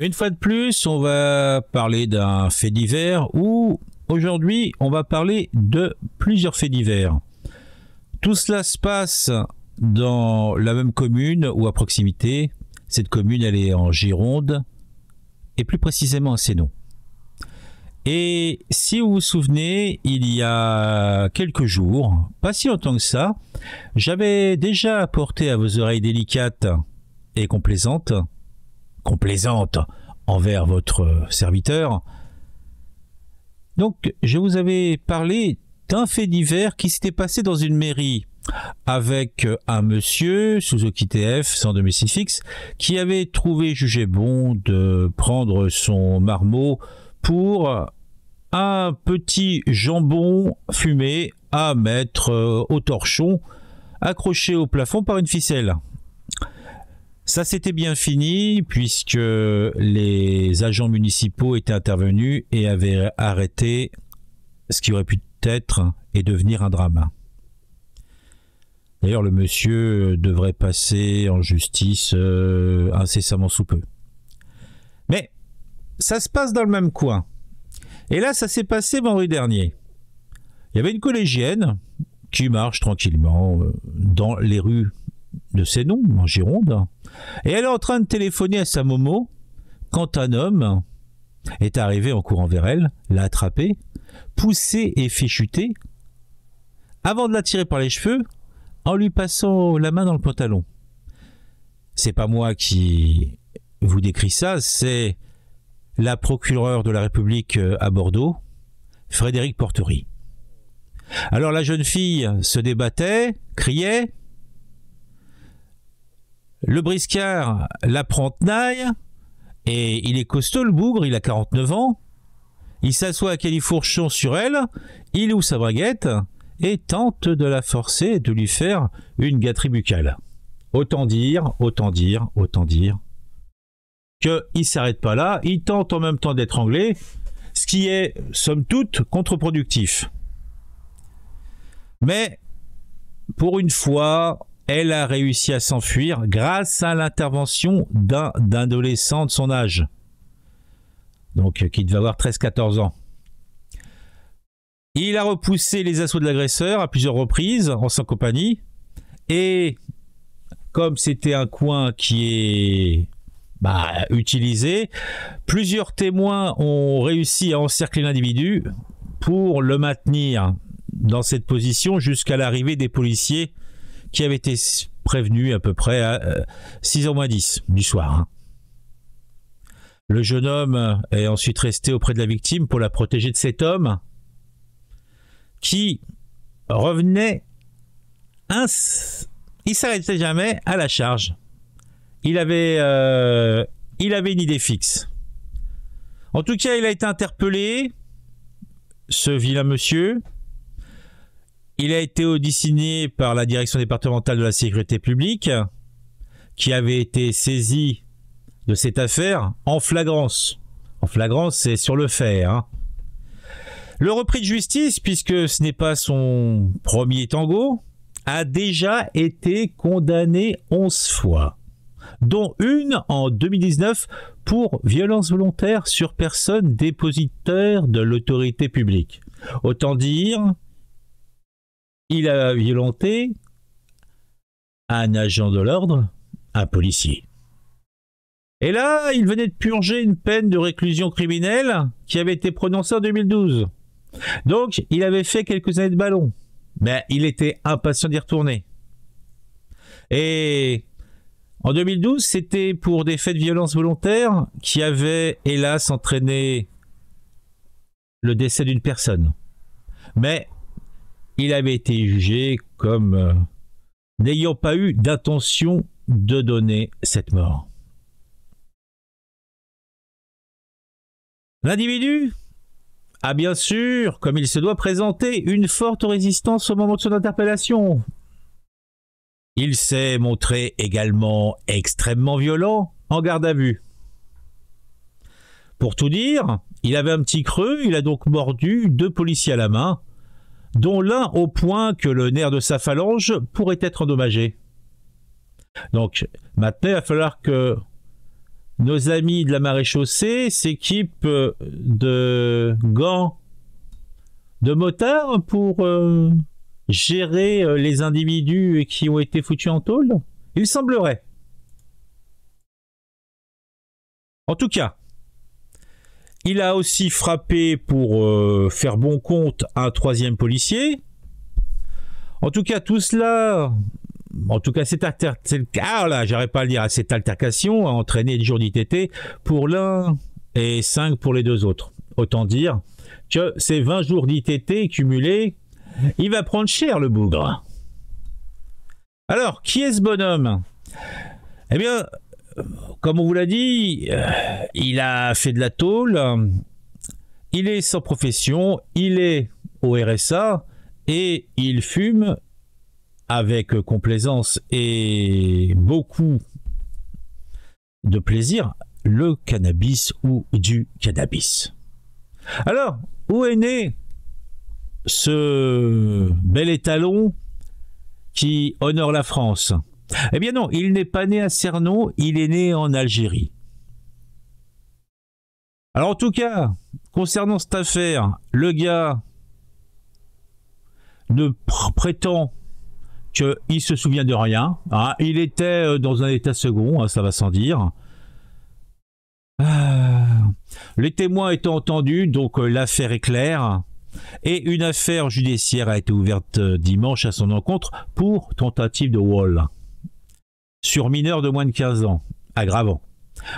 Une fois de plus, on va parler d'un fait divers ou aujourd'hui, on va parler de plusieurs faits divers. Tout cela se passe dans la même commune ou à proximité. Cette commune, elle est en Gironde et plus précisément à Sénon. Et si vous vous souvenez, il y a quelques jours, pas si longtemps que ça, j'avais déjà apporté à vos oreilles délicates et complaisantes complaisante envers votre euh, serviteur. Donc, je vous avais parlé d'un fait divers qui s'était passé dans une mairie avec euh, un monsieur, Suzuki TF, sans domicile fixe, qui avait trouvé jugé bon de prendre son marmot pour un petit jambon fumé à mettre euh, au torchon, accroché au plafond par une ficelle. Ça s'était bien fini puisque les agents municipaux étaient intervenus et avaient arrêté ce qui aurait pu être et devenir un drame. D'ailleurs, le monsieur devrait passer en justice euh, incessamment sous peu. Mais ça se passe dans le même coin. Et là, ça s'est passé vendredi dernier. Il y avait une collégienne qui marche tranquillement euh, dans les rues de ses noms, en Gironde. Et elle est en train de téléphoner à sa Momo quand un homme est arrivé en courant vers elle, l'a attrapée, poussée et fait chuter, avant de la tirer par les cheveux, en lui passant la main dans le pantalon. C'est pas moi qui vous décris ça, c'est la procureure de la République euh, à Bordeaux, Frédéric Porterie Alors la jeune fille se débattait, criait, le briscard, la Prentenaille, et il est costaud le bougre, il a 49 ans. Il s'assoit à califourchon sur elle, il ouvre sa braguette et tente de la forcer de lui faire une gâterie buccale. Autant dire, autant dire, autant dire que il s'arrête pas là, il tente en même temps d'étrangler, ce qui est somme toute contre-productif. Mais pour une fois, elle a réussi à s'enfuir grâce à l'intervention d'un adolescent de son âge. Donc, euh, qui devait avoir 13-14 ans. Il a repoussé les assauts de l'agresseur à plusieurs reprises en sa compagnie. Et comme c'était un coin qui est bah, utilisé, plusieurs témoins ont réussi à encercler l'individu pour le maintenir dans cette position jusqu'à l'arrivée des policiers qui avait été prévenu à peu près à 6h euh, moins 10 du soir. Hein. Le jeune homme est ensuite resté auprès de la victime pour la protéger de cet homme qui revenait Il il s'arrêtait jamais à la charge. Il avait, euh, il avait une idée fixe. En tout cas, il a été interpellé, ce vilain monsieur, il a été auditionné par la direction départementale de la sécurité publique, qui avait été saisie de cette affaire en flagrance. En flagrance, c'est sur le fer. Hein. Le repris de justice, puisque ce n'est pas son premier tango, a déjà été condamné 11 fois, dont une en 2019 pour violence volontaire sur personne dépositaire de l'autorité publique. Autant dire il a violenté un agent de l'ordre, un policier. Et là, il venait de purger une peine de réclusion criminelle qui avait été prononcée en 2012. Donc, il avait fait quelques années de ballon. Mais il était impatient d'y retourner. Et en 2012, c'était pour des faits de violence volontaire qui avaient, hélas, entraîné le décès d'une personne. Mais il avait été jugé comme euh, n'ayant pas eu d'intention de donner cette mort. L'individu a bien sûr, comme il se doit, présenté une forte résistance au moment de son interpellation. Il s'est montré également extrêmement violent en garde à vue. Pour tout dire, il avait un petit creux, il a donc mordu deux policiers à la main, dont l'un au point que le nerf de sa phalange pourrait être endommagé. Donc maintenant, il va falloir que nos amis de la maréchaussée s'équipent euh, de gants de motards pour euh, gérer euh, les individus qui ont été foutus en tôle Il semblerait. En tout cas, il a aussi frappé pour euh, faire bon compte un troisième policier. En tout cas, tout cela, en tout cas, cette, ah, là, j'arrive pas à cette altercation a entraîné une jours d'ITT pour l'un et cinq pour les deux autres. Autant dire que ces 20 jours d'ITT cumulés, il va prendre cher le bougre. Alors, qui est ce bonhomme Eh bien, comme on vous l'a dit, euh, il a fait de la tôle, il est sans profession, il est au RSA et il fume avec complaisance et beaucoup de plaisir le cannabis ou du cannabis. Alors, où est né ce bel étalon qui honore la France eh bien non, il n'est pas né à Cernon, il est né en Algérie. Alors en tout cas, concernant cette affaire, le gars ne prétend qu'il se souvient de rien. Hein. Il était euh, dans un état second, hein, ça va sans dire. Euh, les témoins étant entendus, donc euh, l'affaire est claire. Et une affaire judiciaire a été ouverte dimanche à son encontre pour tentative de Wall sur mineurs de moins de 15 ans, aggravant,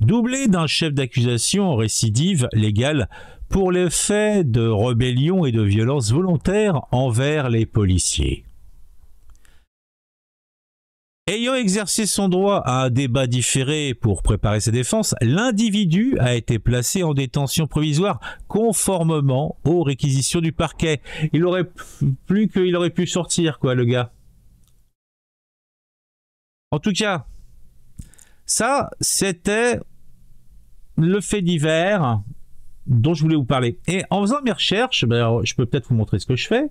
doublé d'un chef d'accusation récidive légale pour les faits de rébellion et de violence volontaire envers les policiers. Ayant exercé son droit à un débat différé pour préparer sa défense, l'individu a été placé en détention provisoire conformément aux réquisitions du parquet. Il aurait plus qu'il aurait pu sortir, quoi, le gars. En tout cas, ça, c'était le fait divers dont je voulais vous parler. Et en faisant mes recherches, ben, je peux peut-être vous montrer ce que je fais.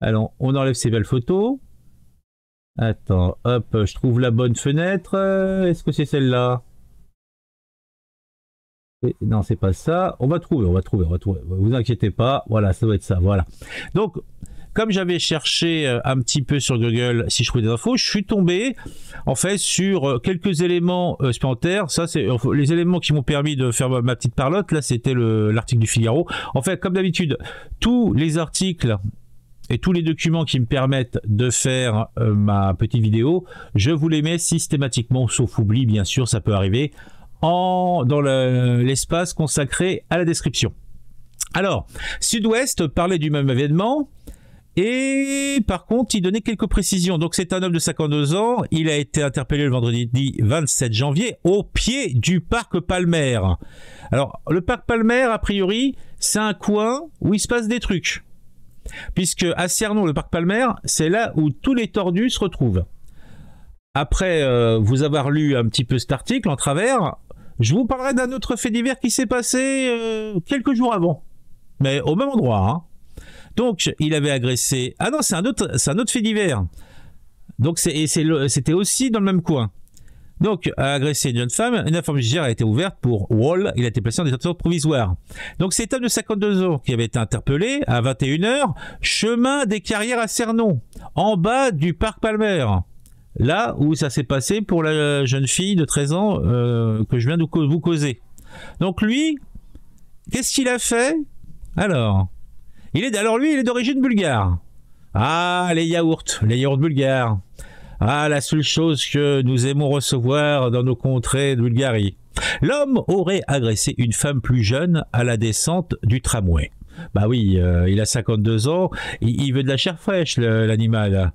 Alors, on enlève ces belles photos. Attends, hop, je trouve la bonne fenêtre. Euh, est-ce que c'est celle-là Non, c'est pas ça. On va trouver, on va trouver, on va trouver. Vous inquiétez pas. Voilà, ça doit être ça. Voilà. Donc, comme j'avais cherché euh, un petit peu sur Google si je trouvais des infos, je suis tombé en fait sur euh, quelques éléments euh, supplémentaires. Ça, c'est les éléments qui m'ont permis de faire ma, petite parlotte. Là, c'était l'article du Figaro. En fait, comme d'habitude, tous les articles et tous les documents qui me permettent de faire ma petite vidéo, je vous les mets systématiquement, sauf oubli, bien sûr, ça peut arriver, dans l'espace consacré à la description. Alors, Sud-Ouest parlait du même événement. Et par contre, il donnait quelques précisions. Donc c'est un homme de 52 ans. Il a été interpellé le vendredi 27 janvier au pied du parc Palmer. Alors le parc Palmer, a priori, c'est un coin où il se passe des trucs. Puisque à Cernon, le parc Palmer, c'est là où tous les tordus se retrouvent. Après euh, vous avoir lu un petit peu cet article en travers, je vous parlerai d'un autre fait divers qui s'est passé euh, quelques jours avant. Mais au même endroit. Hein. Donc, il avait agressé. Ah non, c'est un autre, c'est un autre fait divers. Donc, c'était aussi dans le même coin. Donc, a agressé une jeune femme, une informe judiciaire a été ouverte pour Wall. Il a été placé en détention provisoire. Donc, c'est un de 52 ans qui avait été interpellé à 21h, chemin des carrières à Cernon, en bas du parc Palmer. Là où ça s'est passé pour la jeune fille de 13 ans euh, que je viens de vous causer. Donc, lui, qu'est-ce qu'il a fait Alors, il est alors lui, il est d'origine bulgare. Ah, les yaourts, les yaourts bulgares. Ah, la seule chose que nous aimons recevoir dans nos contrées de Bulgarie. L'homme aurait agressé une femme plus jeune à la descente du tramway. Bah oui, euh, il a 52 ans, il veut de la chair fraîche, l'animal.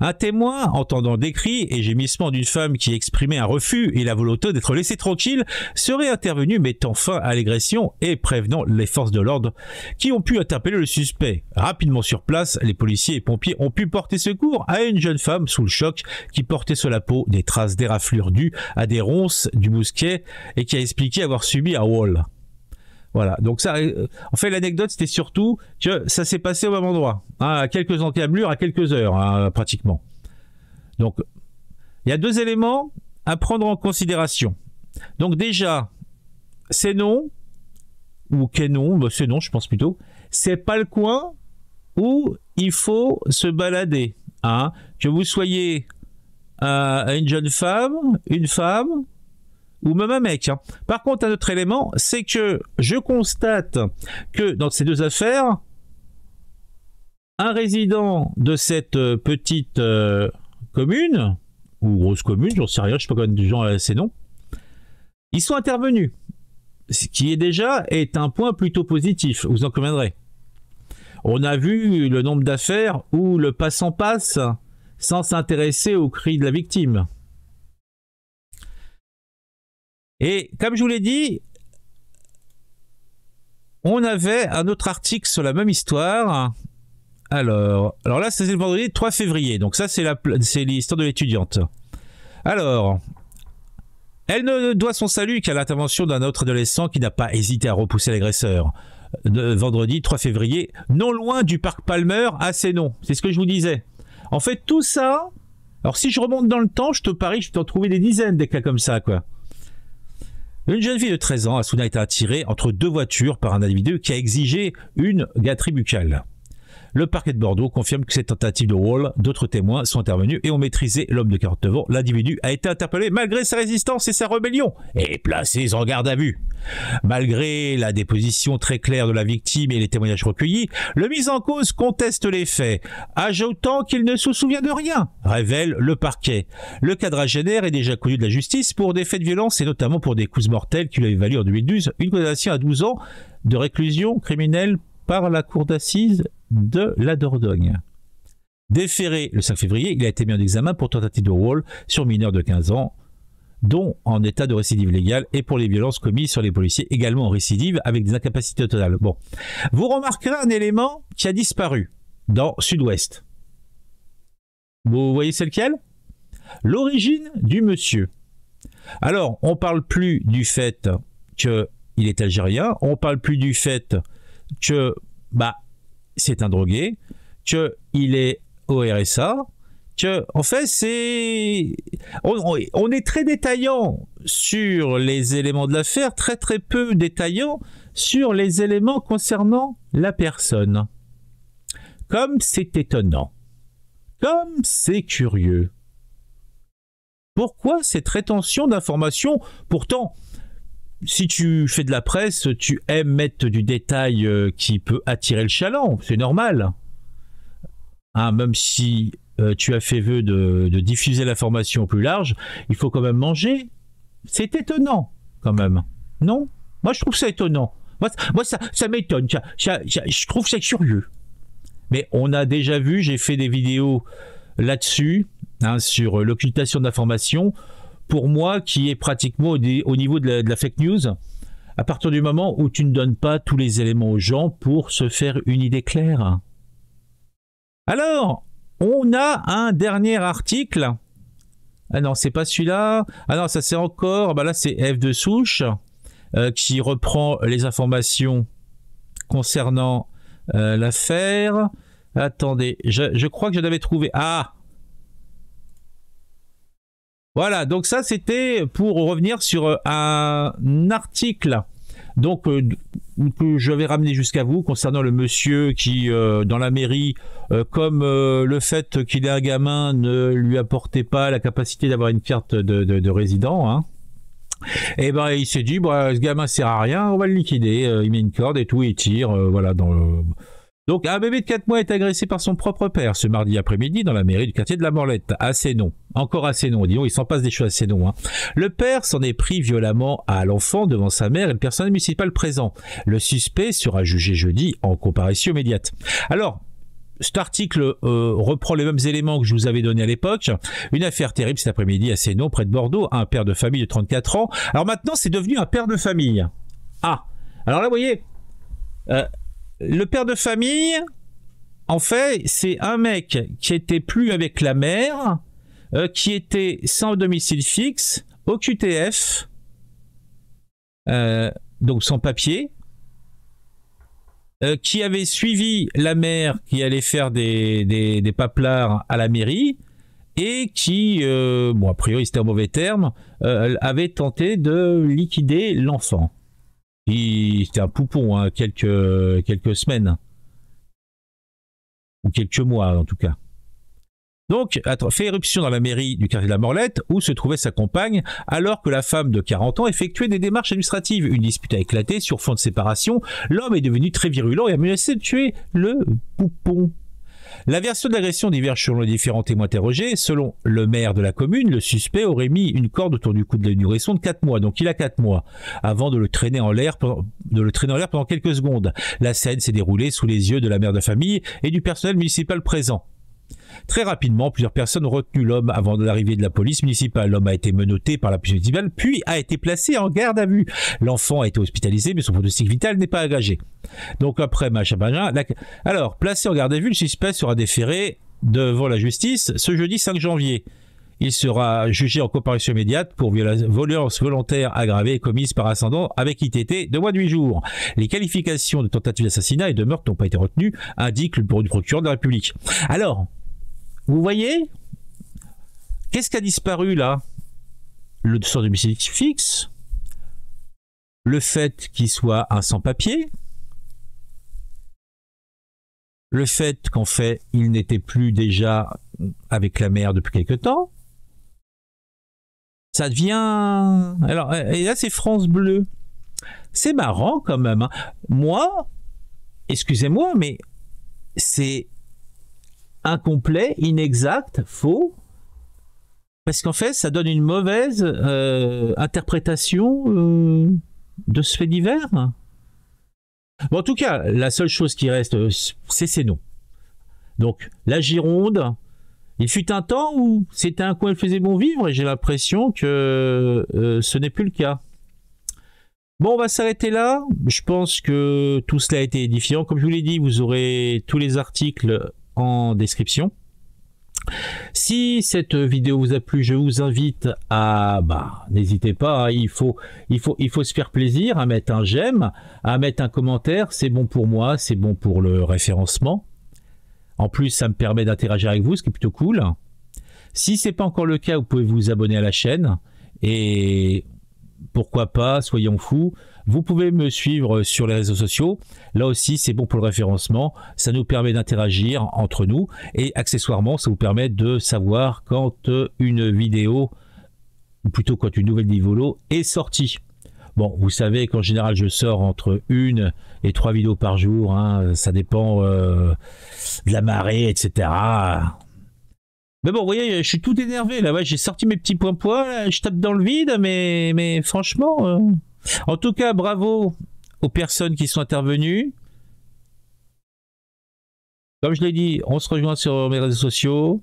Un témoin, entendant des cris et gémissements d'une femme qui exprimait un refus et la volonté d'être laissée tranquille, serait intervenu mettant fin à l'agression et prévenant les forces de l'ordre qui ont pu interpeller le suspect. Rapidement sur place, les policiers et pompiers ont pu porter secours à une jeune femme sous le choc qui portait sur la peau des traces d'éraflures dues à des ronces du bousquet et qui a expliqué avoir subi un wall. Voilà. Donc ça, euh, en fait, l'anecdote, c'était surtout que ça s'est passé au même endroit, hein, à quelques encablures, à quelques heures, hein, pratiquement. Donc, il y a deux éléments à prendre en considération. Donc déjà, c'est non, ou qu'est non, bah, c'est non, je pense plutôt, c'est pas le coin où il faut se balader. Hein. Que vous soyez euh, une jeune femme, une femme, ou même un mec. Hein. Par contre, un autre élément, c'est que je constate que dans ces deux affaires, un résident de cette euh, petite euh, commune, ou grosse commune, j'en sais rien, je sais pas quand même gens euh, ces noms, ils sont intervenus. Ce qui est déjà est un point plutôt positif, vous en conviendrez. On a vu le nombre d'affaires où le passant passe sans s'intéresser aux cris de la victime. Et comme je vous l'ai dit, on avait un autre article sur la même histoire. Alors, alors là, c'est le vendredi 3 février. Donc ça, c'est l'histoire de l'étudiante. Alors, elle ne doit son salut qu'à l'intervention d'un autre adolescent qui n'a pas hésité à repousser l'agresseur. Vendredi 3 février, non loin du parc Palmer à Sénon. C'est ce que je vous disais. En fait, tout ça... Alors si je remonte dans le temps, je te parie, je peux en trouver des dizaines des cas comme ça, quoi. Une jeune fille de 13 ans a soudain été attirée entre deux voitures par un individu qui a exigé une gâterie buccale. Le parquet de Bordeaux confirme que cette tentative de rôle. d'autres témoins sont intervenus et ont maîtrisé l'homme de 49 ans. L'individu a été interpellé malgré sa résistance et sa rébellion et placé en garde à vue. Malgré la déposition très claire de la victime et les témoignages recueillis, le mis en cause conteste les faits, ajoutant qu'il ne se souvient de rien, révèle le parquet. Le quadragénaire est déjà connu de la justice pour des faits de violence et notamment pour des coups mortelles qui lui avaient valu en 2012 une condamnation à 12 ans de réclusion criminelle par la cour d'assises de la Dordogne. Déféré le 5 février, il a été mis en examen pour tentative de rôle sur mineurs de 15 ans, dont en état de récidive légale et pour les violences commises sur les policiers également en récidive avec des incapacités totales. Bon, vous remarquerez un élément qui a disparu dans Sud-Ouest. Vous voyez c'est lequel L'origine du monsieur. Alors, on parle plus du fait qu'il est algérien, on parle plus du fait que bah c'est un drogué, il est au RSA, que, en fait, c'est. On, on, est très détaillant sur les éléments de l'affaire, très très peu détaillant sur les éléments concernant la personne. Comme c'est étonnant. Comme c'est curieux. Pourquoi cette rétention d'informations Pourtant, si tu fais de la presse, tu aimes mettre du détail euh, qui peut attirer le chaland, c'est normal. Ah, même si euh, tu as fait vœu de, diffuser l'information plus large, il faut quand même manger. C'est étonnant, quand même. Non Moi, je trouve ça étonnant. Moi, ça, m'étonne. je trouve ça curieux. Mais on a déjà vu, j'ai fait des vidéos là-dessus, hein, sur euh, l'occultation d'informations pour moi, qui est pratiquement au, niveau de la, fake news, à partir du moment où tu ne donnes pas tous les éléments aux gens pour se faire une idée claire. Alors, on a un dernier article. Ah non, c'est pas celui-là. Ah non, ça c'est encore. Bah là, c'est F de souche euh, qui reprend les informations concernant euh, l'affaire. Attendez, je, crois que je l'avais trouvé. Ah voilà, donc ça c'était pour revenir sur euh, un article donc euh, que je vais ramener jusqu'à vous concernant le monsieur qui euh, dans la mairie comme le fait qu'il ait un gamin ne lui apportait pas la capacité d'avoir une carte de, résident hein. Et eh ben il s'est dit bah, ce gamin sert à rien, on va le liquider, il met une corde et tout, il tire, voilà dans le donc, un bébé de 4 mois est agressé par son propre père ce mardi après-midi dans la mairie du quartier de la Morlette. Assez non. Encore assez non. Disons, il s'en passe des choses assez non. Hein. Le père s'en est pris violemment à l'enfant devant sa mère et le personnel municipal présent. Le suspect sera jugé jeudi en comparution immédiate. Alors, cet article euh, reprend les mêmes éléments que je vous avais donnés à l'époque. Une affaire terrible cet après-midi à Sénon, près de Bordeaux, un père de famille de 34 ans. Alors maintenant, c'est devenu un père de famille. Ah Alors là, vous voyez, euh, le père de famille, en fait, c'est un mec qui était plus avec la mère, euh, qui était sans domicile fixe, au QTF, euh, donc sans papier, euh, qui avait suivi la mère qui allait faire des, des, paplards à la mairie et qui, bon, a priori c'était en mauvais terme, avait tenté de liquider l'enfant c'était un poupon, hein, quelques, quelques semaines. Ou quelques mois, en tout cas. Donc, fait éruption dans la mairie du quartier de la Morlette, où se trouvait sa compagne, alors que la femme de 40 ans effectuait des démarches administratives. Une dispute a éclaté sur fond de séparation. L'homme est devenu très virulent et a menacé de tuer le poupon. La version de l'agression diverge selon les différents témoins interrogés. Selon le maire de la commune, le suspect aurait mis une corde autour du cou de la nourrisson de 4 mois, donc il a 4 mois, avant de le traîner en l'air de le traîner en l'air pendant quelques secondes. La scène s'est déroulée sous les yeux de la mère de famille et du personnel municipal présent. Très rapidement, plusieurs personnes ont retenu l'homme avant l'arrivée de la police municipale. L'homme a été menotté par la police municipale, puis a été placé en garde à vue. L'enfant a été hospitalisé, mais son pronostic vital n'est pas engagé. Donc après machin, alors placé en garde à vue, le suspect sera déféré devant la justice ce jeudi 5 janvier. Il sera jugé en comparution immédiate pour violence volontaire aggravée commise par ascendant avec ITT de moins de 8 jours. Les qualifications de tentative d'assassinat et de meurtre n'ont pas été retenues, indique le bureau du procureur de la République. Alors, vous voyez Qu'est-ce qui a disparu là Le sort du missile fixe, le fait qu'il soit un sans-papier, le fait qu'en fait il n'était plus déjà avec la mère depuis quelque temps. Ça devient... Alors, et là c'est France Bleu. C'est marrant quand même. Hein. Moi, excusez-moi, mais c'est incomplet, inexact, faux, parce qu'en fait, ça donne une mauvaise euh, interprétation euh, de ce fait divers. en tout cas, la seule chose qui reste, euh, c'est ces noms. Donc, la Gironde, il fut un temps où c'était un coin où il faisait bon vivre, et j'ai l'impression que ce n'est plus le cas. Bon, on va s'arrêter là. Je pense que tout cela a été édifiant. Comme je vous l'ai dit, vous aurez tous les articles description. Si cette vidéo vous a plu, je vous invite à, bah, n'hésitez pas, hein, il, faut, il, faut, il faut se faire plaisir, à mettre un j'aime, à mettre un commentaire, c'est bon pour moi, c'est bon pour le référencement. En plus, ça me permet d'interagir avec vous, ce qui est plutôt cool. Si c'est pas encore le cas, vous pouvez vous abonner à la chaîne et pourquoi pas, soyons fous, vous pouvez me suivre sur les réseaux sociaux. Là aussi, c'est bon pour le référencement. Ça nous permet d'interagir entre nous et accessoirement, ça vous permet de savoir quand une vidéo, ou plutôt quand une nouvelle vidéo est sortie. Bon, vous savez qu'en général, je sors entre une et trois vidéos par jour. Hein. Ça dépend euh, de la marée, etc. Mais bon, vous voyez, je suis tout énervé là. j'ai sorti mes petits points points. Je tape dans le vide, mais, franchement. Euh, en tout cas, bravo aux personnes qui sont intervenues. Comme je l'ai dit, on se rejoint sur mes réseaux sociaux.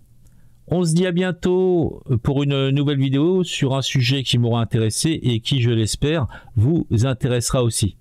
On se dit à bientôt pour une nouvelle vidéo sur un sujet qui m'aura intéressé et qui, je l'espère, vous intéressera aussi.